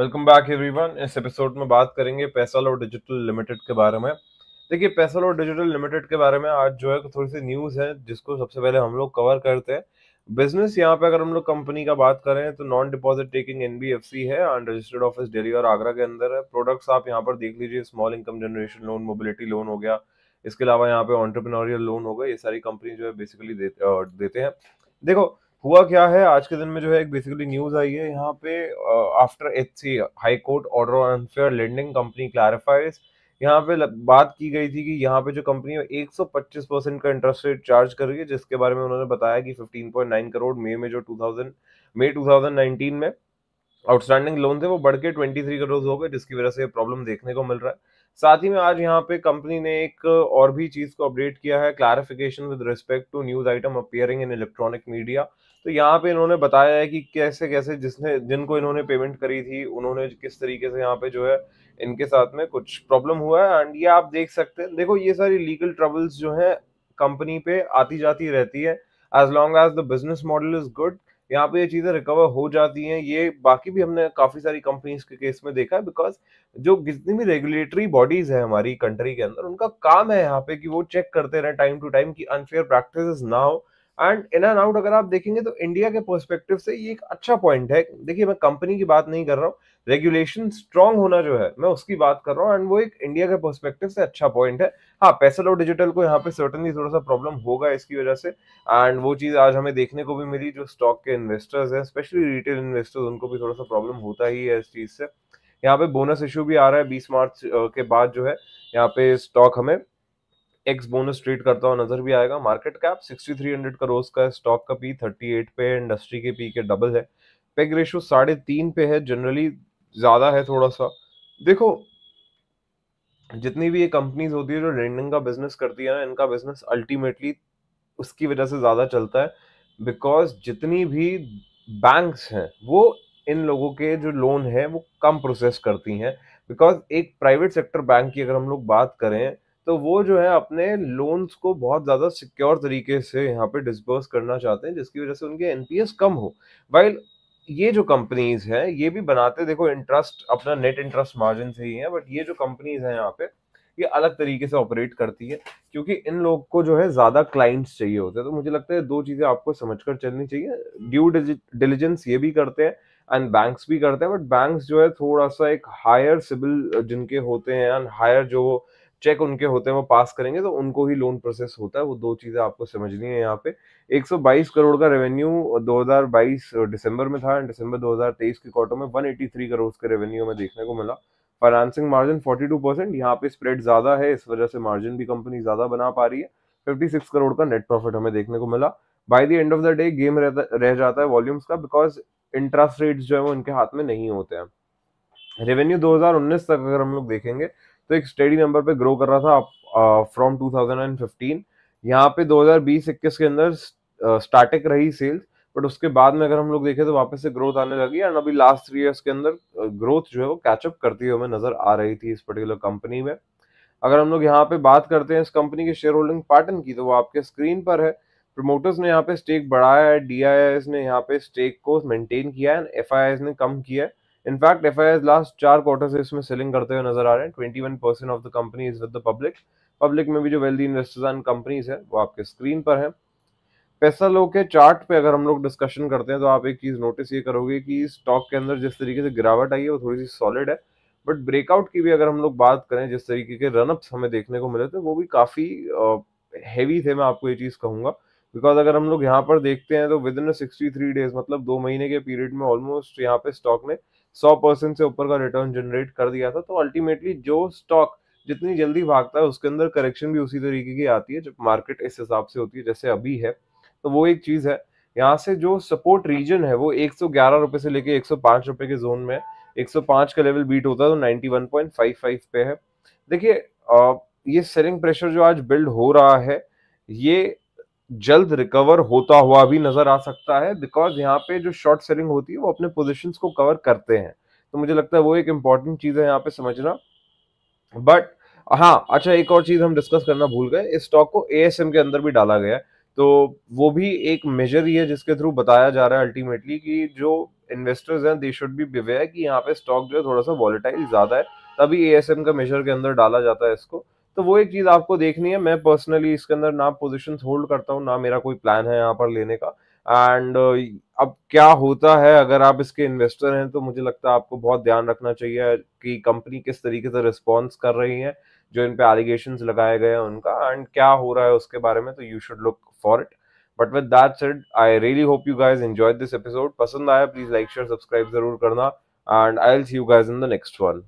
welcome back everyone इस episode में बात करेंगे पैसा लो डिजिटल लिमिटेड के बारे में देखिए पैसा लो डिजिटल लिमिटेड के बारे में आज जो है थोड़ी सी न्यूज़ है जिसको सबसे पहले हम लोग कवर करते हैं बिजनेस यहाँ पे अगर हम लोग कंपनी का बात करें तो नॉन डिपॉजिट टेकिंग एन है अनरजिस्टर्ड ऑफिस डेली और आगरा के अंदर है प्रोडक्ट्स आप यहाँ पर देख लीजिए small income generation loan mobility loan हो गया इसके अलावा यहाँ पे ऑन्टरप्रिनोरियल लोन हो गया ये सारी कंपनी जो है बेसिकली देते, देते हैं देखो हुआ क्या है आज के दिन में जो है एक बेसिकली न्यूज आई है यहाँ पे after H C high court order on unfair lending company clarifies यहाँ पे बात की गई थी कि यहाँ पे जो कंपनी है 125 परसेंट का इंटरेस्ट रेट चार्ज कर रही है जिसके बारे में उन्होंने बताया कि 15.9 करोड़ मई में जो 2000 मई 2019 में आउटस्टैंडिंग लोन थे वो बढ़ के 23 करोड़ हो गए जिसकी वजह से प्रॉब्लम देखने को मिल रहा है साथ ही में आज यहाँ पे कंपनी ने एक और भी चीज को अपडेट किया है clarification with respect to news item appearing in electronic media तो यहाँ पे इन्होंने बताया है कि कैसे कैसे जिसने जिनको इन्होंने पेमेंट करी थी उन्होंने किस तरीके से यहाँ पे जो है इनके साथ में कुछ प्रॉब्लम हुआ है एंड ये आप देख सकते हैं देखो ये सारी लीगल ट्रबल्स जो है कंपनी पे आती जाती रहती है as long as the business model is good यहाँ पे ये चीज़ें रिकवर हो जाती हैं ये बाकी भी हमने काफ़ी सारी कंपनीज के केस में देखा है बिकॉज जो जितनी भी रेगुलेटरी बॉडीज हैं हमारी कंट्री के अंदर उनका काम है यहाँ पे कि वो चेक करते रहे टाइम टू टाइम कि अनफेयर प्रैक्टिस ना हो एंड इन एंड आउट अगर आप देखेंगे तो इंडिया के पर्सपेक्टिव से ये एक अच्छा पॉइंट है देखिए मैं कंपनी की बात नहीं कर रहा हूँ रेगुलेशन स्ट्रांग होना जो है मैं उसकी बात कर रहा हूँ एंड वो एक इंडिया के पर्सपेक्टिव से अच्छा पॉइंट है हाँ पैसल और डिजिटल को यहाँ पे सर्टनली थोड़ा सा प्रॉब्लम होगा इसकी वजह से एंड वो चीज़ आज हमें देखने को भी मिली जो स्टॉक के इन्वेस्टर्स हैं स्पेशली रिटेल इन्वेस्टर्स उनको भी थोड़ा सा प्रॉब्लम होता ही है इस चीज़ से यहाँ पे बोनस इशू भी आ रहा है बीस मार्च के बाद जो है यहाँ पे स्टॉक हमें एक्स बोनस ट्रेड करता हुआ नजर भी आएगा मार्केट कैप 6300 करोड़ का है स्टॉक का पी 38 पे इंडस्ट्री के पी के डबल है पेग रेशो साढ़े तीन पे है जनरली ज्यादा है थोड़ा सा देखो जितनी भी ये कंपनीज होती है जो लेंडिंग का बिजनेस करती है ना इनका बिजनेस अल्टीमेटली उसकी वजह से ज्यादा चलता है बिकॉज जितनी भी बैंक्स हैं वो इन लोगों के जो लोन है वो कम प्रोसेस करती हैं बिकॉज एक प्राइवेट सेक्टर बैंक की अगर हम लोग बात करें तो वो जो है अपने लोन्स को बहुत ज़्यादा सिक्योर तरीके से यहाँ पे डिसबर्स करना चाहते हैं जिसकी वजह से उनके एनपीएस कम हो वाइल ये जो कंपनीज है ये भी बनाते देखो इंटरेस्ट अपना नेट इंटरेस्ट मार्जिन से ही है बट ये जो कंपनीज है यहाँ पे ये अलग तरीके से ऑपरेट करती है क्योंकि इन लोग को जो है ज़्यादा क्लाइंट्स चाहिए होते हैं तो मुझे लगता है दो चीज़ें आपको समझ कर चलनी चाहिए ड्यू डिलीजेंस ये भी करते हैं एंड बैंक्स भी करते हैं बट बैंक्स जो है थोड़ा सा एक हायर सिबिल जिनके होते हैं एंड हायर जो चेक उनके होते हैं वो पास करेंगे तो उनको ही लोन प्रोसेस होता है वो दो चीज़ें आपको समझनी है यहाँ पे 122 करोड़ का रेवेन्यू 2022 दिसंबर में था दिसंबर 2023 के क्वार्टर में 183 करोड़ के रेवेन्यू हमें देखने को मिला फाइनेंसिंग मार्जिन 42 परसेंट यहाँ पे स्प्रेड ज़्यादा है इस वजह से मार्जिन भी कंपनी ज़्यादा बना पा रही है फिफ्टी करोड़ का नेट प्रॉफिट हमें देखने को मिला by the end of the day game रह जाता है वॉल्यूम्स का बिकॉज इंटरेस्ट रेट्स जो है वो इनके हाथ में नहीं होते हैं रेवेन्यू 2019 तक अगर हम लोग देखेंगे तो एक स्टडी नंबर पे ग्रो कर रहा था फ्रॉम टू 2015 यहाँ पे 2020-21 के अंदर स्टार्टिंग uh, रही सेल्स बट उसके बाद में अगर हम लोग देखें तो वापस से ग्रोथ आने लगी एंड अभी लास्ट थ्री ईयर्स के अंदर ग्रोथ uh, जो है वो कैचअप करती हुई हमें नजर आ रही थी इस पर्टिकुलर कंपनी में अगर हम लोग यहाँ पे बात करते हैं इस कंपनी के शेयर होल्डिंग पैटर्न की तो वो आपके स्क्रीन पर है प्रमोटर्स ने यहाँ पे स्टेक बढ़ाया है डी ने यहाँ पे स्टेक को मेंटेन किया है एफ ने कम किया है इनफैक्ट एफ आई लास्ट चार क्वार्टर से इसमें सेलिंग करते हुए नजर आ रहे हैं twenty one percent of the company is with the public public में भी जो वेल्दी इन्वेस्टर्स एंड कंपनीज है वो आपके स्क्रीन पर है पैसा लो के चार्ट पे अगर हम लोग डिस्कशन करते हैं तो आप एक चीज़ नोटिस ये करोगे कि स्टॉक के अंदर जिस तरीके से गिरावट आई है वो थोड़ी सी सॉलिड है बट ब्रेकआउट की भी अगर हम लोग बात करें जिस तरीके के रनअप्स हमें देखने को मिले थे तो वो भी काफ़ी हैवी थे मैं आपको ये चीज़ कहूँगा बिकॉज अगर हम लोग यहाँ पर देखते हैं तो within sixty three days मतलब दो महीने के पीरियड में ऑलमोस्ट यहाँ पे स्टॉक ने सौ परसेंट से ऊपर का रिटर्न जनरेट कर दिया था तो अल्टीमेटली जो स्टॉक जितनी जल्दी भागता है उसके अंदर करेक्शन भी उसी तरीके की आती है जब मार्केट इस हिसाब से होती है जैसे अभी है तो वो एक चीज़ है यहाँ से जो सपोर्ट रीजन है वो एक सौ से लेके एक सौ के जोन में सौ पांच का लेवल बीट होता है तो फाइव पे है देखिए ये सेलिंग प्रेशर जो आज बिल्ड हो रहा है ये जल्द रिकवर होता हुआ भी नजर आ सकता है बिकॉज यहाँ पे जो शॉर्ट सेलिंग होती है वो अपने पोजिशन को कवर करते हैं तो मुझे लगता है वो एक इंपॉर्टेंट चीज़ है यहाँ पे समझना बट हाँ अच्छा एक और चीज़ हम डिस्कस करना भूल गए इस स्टॉक को ए के अंदर भी डाला गया तो वो भी एक मेजर ही है जिसके थ्रू बताया जा रहा है अल्टीमेटली कि जो इन्वेस्टर्स हैं दे शुड बी बिवेयर कि यहाँ पे स्टॉक जो है थोड़ा सा वॉलेटाइल ज़्यादा है तभी ए का मेजर के अंदर डाला जाता है इसको तो वो एक चीज़ आपको देखनी है मैं पर्सनली इसके अंदर ना पोजिशन होल्ड करता हूँ ना मेरा कोई प्लान है यहाँ पर लेने का एंड अब क्या होता है अगर आप इसके इन्वेस्टर हैं तो मुझे लगता है आपको बहुत ध्यान रखना चाहिए कि कंपनी किस तरीके से रिस्पॉन्स कर रही है जो इन पे एलिगेशन लगाए गए हैं उनका एंड क्या हो रहा है उसके बारे में तो you should look for it but with that said I really hope you guys enjoy this episode पसंद आया प्लीज लाइक शेयर सब्सक्राइब जरूर करना and I will see you guys in the next one